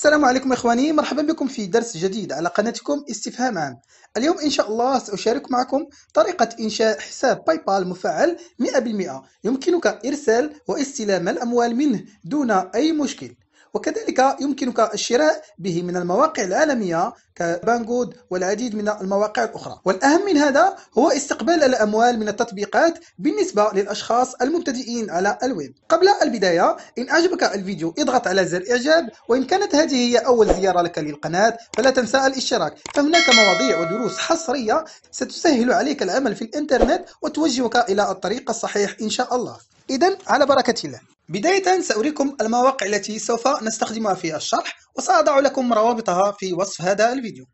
السلام عليكم إخواني مرحبا بكم في درس جديد على قناتكم استفهام عام اليوم إن شاء الله سأشارك معكم طريقة إنشاء حساب باي بال مفعل 100% يمكنك إرسال واستلام الأموال منه دون أي مشكل وكذلك يمكنك الشراء به من المواقع العالمية كبانجود والعديد من المواقع الأخرى والأهم من هذا هو استقبال الأموال من التطبيقات بالنسبة للأشخاص المبتدئين على الويب قبل البداية إن أعجبك الفيديو اضغط على زر إعجاب وإن كانت هذه هي أول زيارة لك للقناة فلا تنسى الاشتراك فهناك مواضيع ودروس حصرية ستسهل عليك العمل في الإنترنت وتوجهك إلى الطريق الصحيح إن شاء الله إذا على بركة الله بداية سأريكم المواقع التي سوف نستخدمها في الشرح وسأضع لكم روابطها في وصف هذا الفيديو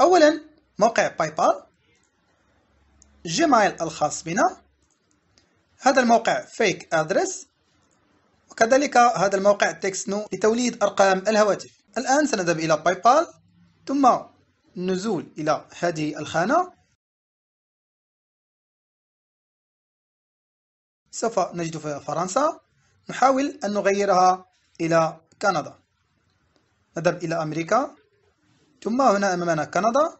أولا موقع باي بال جيمايل الخاص بنا هذا الموقع فيك أدرس وكذلك هذا الموقع تكسنو لتوليد أرقام الهواتف الآن سنذهب إلى باي بال ثم النزول إلى هذه الخانة سوف نجد في فرنسا نحاول أن نغيرها إلى كندا نذهب إلى أمريكا ثم هنا أمامنا كندا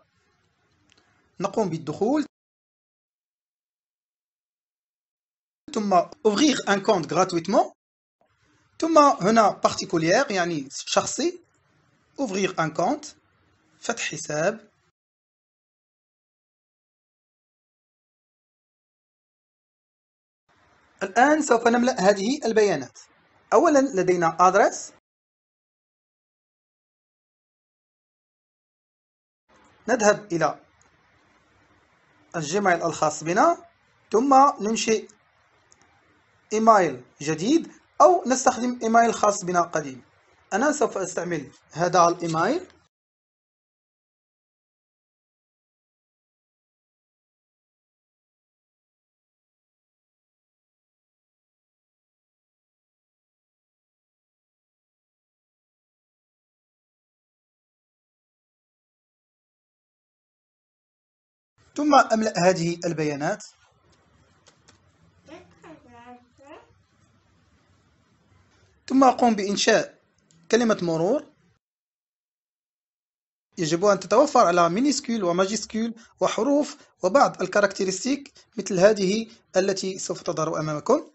نقوم بالدخول ثم ouvrir أن كونت gratuitement ثم هنا particulier يعني شخصي ouvrir أن كونت فتح حساب الآن سوف نملأ هذه البيانات أولا لدينا address نذهب إلى الجيميل الخاص بنا ثم ننشئ إيميل جديد أو نستخدم إيميل خاص بنا قديم أنا سوف أستعمل هذا الإيميل ثم أملأ هذه البيانات ثم أقوم بإنشاء كلمة مرور يجب أن تتوفر على مينيسكول وماجيسكول وحروف وبعض الكاركتيرستيك مثل هذه التي سوف تظهر أمامكم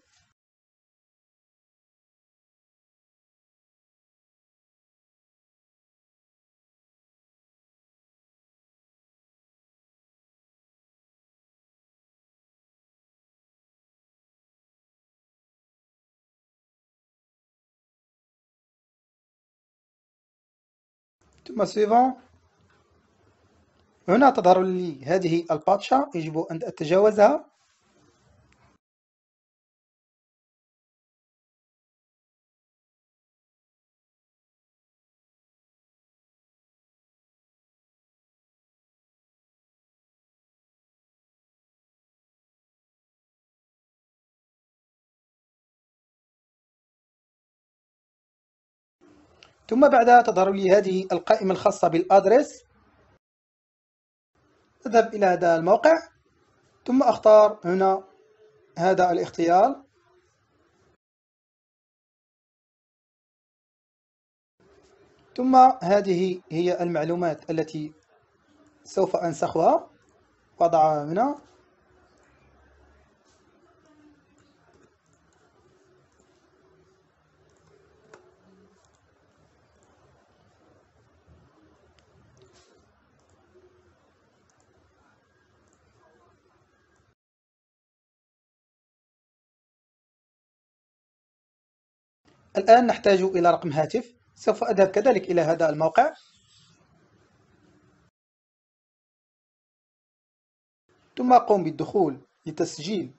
ثم سيفون هنا تظهر لي هذه الباتشا يجب أن أتجاوزها ثم بعدها تظهر لي هذه القائمة الخاصة بالأدرس أذهب إلى هذا الموقع ثم أختار هنا هذا الاختيار ثم هذه هي المعلومات التي سوف أنسخها وضعها هنا الآن نحتاج إلى رقم هاتف سوف أذهب كذلك إلى هذا الموقع ثم أقوم بالدخول لتسجيل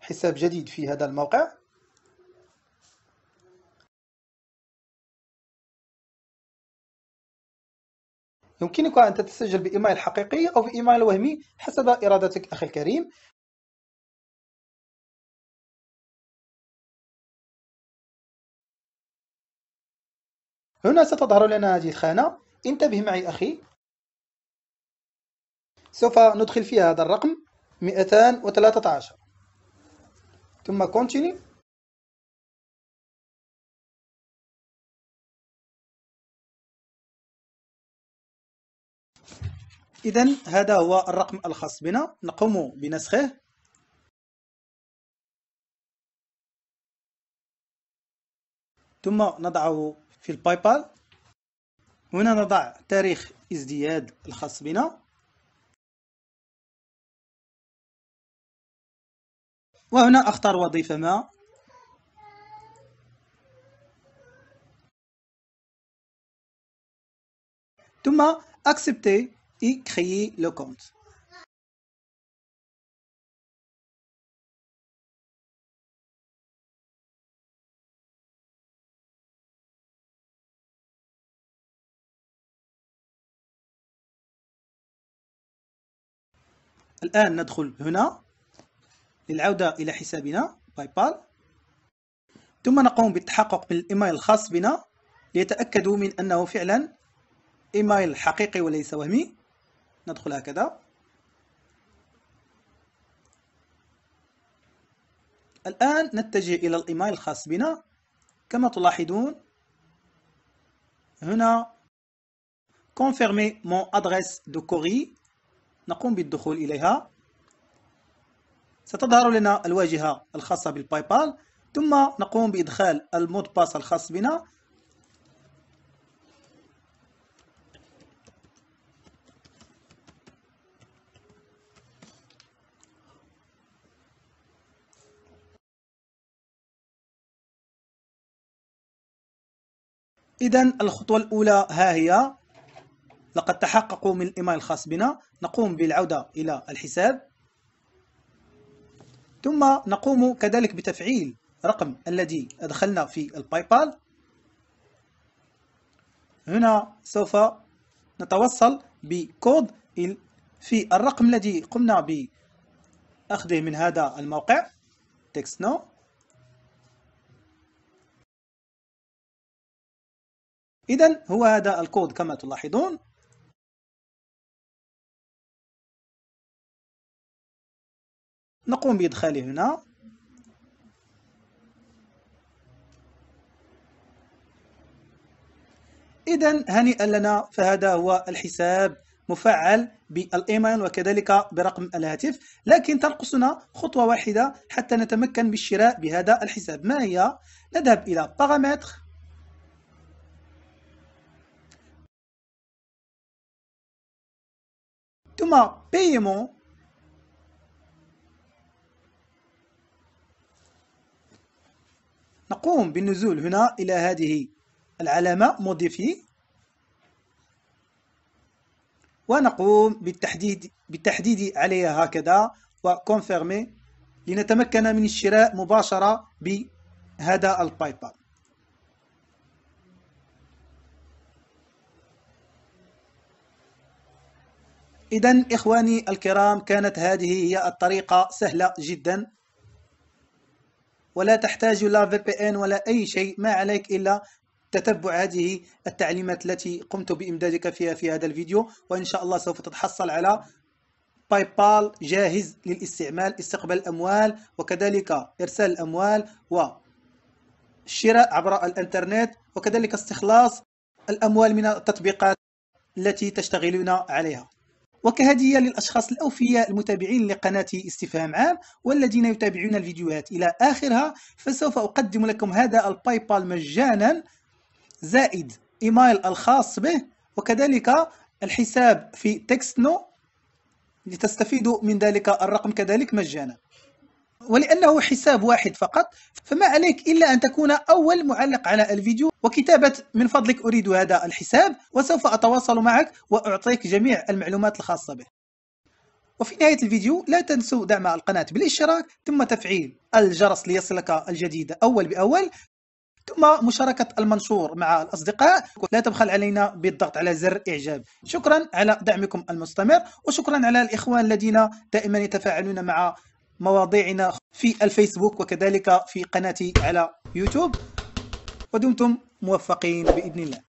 حساب جديد في هذا الموقع يمكنك أن تتسجل بإيميل حقيقي أو بإيميل وهمي حسب إرادتك أخي الكريم هنا ستظهر لنا هذه الخانة انتبه معي أخي سوف ندخل فيها هذا الرقم 213 ثم continue إذا هذا هو الرقم الخاص بنا نقوم بنسخه ثم نضعه في الباي بال هنا نضع تاريخ ازدياد الخاص بنا وهنا أختار وظيفة ما ثم accepter et créer le compte. الآن ندخل هنا للعودة إلى حسابنا باي بال ثم نقوم بالتحقق من الإيميل الخاص بنا ليتأكدوا من أنه فعلا إيميل حقيقي وليس وهمي ندخل هكذا الآن نتجه إلى الإيميل الخاص بنا كما تلاحظون هنا confirmer mon adresse de courrier نقوم بالدخول إليها ستظهر لنا الواجهة الخاصة بالباي بال ثم نقوم بإدخال المود باس الخاص بنا إذا الخطوة الأولى ها هي لقد تحققوا من الإيميل الخاص بنا نقوم بالعودة إلى الحساب ثم نقوم كذلك بتفعيل رقم الذي أدخلنا في الباي بال هنا سوف نتوصل بكود في الرقم الذي قمنا بأخذه من هذا الموقع تكسنو إذا هو هذا الكود كما تلاحظون نقوم بإدخاله هنا إذا هنيئا لنا فهذا هو الحساب مفعل بالايميل وكذلك برقم الهاتف لكن تنقصنا خطوه واحده حتى نتمكن بالشراء بهذا الحساب ما هي نذهب الى بارامتر ثم بايمون نقوم بالنزول هنا إلى هذه العلامة موديفي ونقوم بالتحديد بالتحديد عليها هكذا وكونفيرمي لنتمكن من الشراء مباشرة بهذا البايبال إذا إخواني الكرام كانت هذه هي الطريقة سهلة جدا ولا تحتاج لا في بي ان ولا أي شيء ما عليك إلا تتبع هذه التعليمات التي قمت بإمدادك فيها في هذا الفيديو وإن شاء الله سوف تتحصل على باي بال جاهز للاستعمال استقبال الأموال وكذلك إرسال الأموال والشراء عبر الإنترنت وكذلك استخلاص الأموال من التطبيقات التي تشتغلون عليها وكهدية للأشخاص الأوفياء المتابعين لقناة استفهام عام والذين يتابعون الفيديوهات إلى آخرها فسوف أقدم لكم هذا الباي بال مجانا زائد إيميل الخاص به وكذلك الحساب في تكستنو لتستفيدوا من ذلك الرقم كذلك مجانا ولأنه حساب واحد فقط فما عليك إلا أن تكون أول معلق على الفيديو وكتابة من فضلك أريد هذا الحساب وسوف أتواصل معك وأعطيك جميع المعلومات الخاصة به وفي نهاية الفيديو لا تنسوا دعم القناة بالاشتراك ثم تفعيل الجرس ليصلك الجديد أول بأول ثم مشاركة المنشور مع الأصدقاء لا تبخل علينا بالضغط على زر إعجاب شكرا على دعمكم المستمر وشكرا على الإخوان الذين دائما يتفاعلون مع مواضيعنا في الفيسبوك وكذلك في قناتي على يوتيوب ودمتم موفقين بإذن الله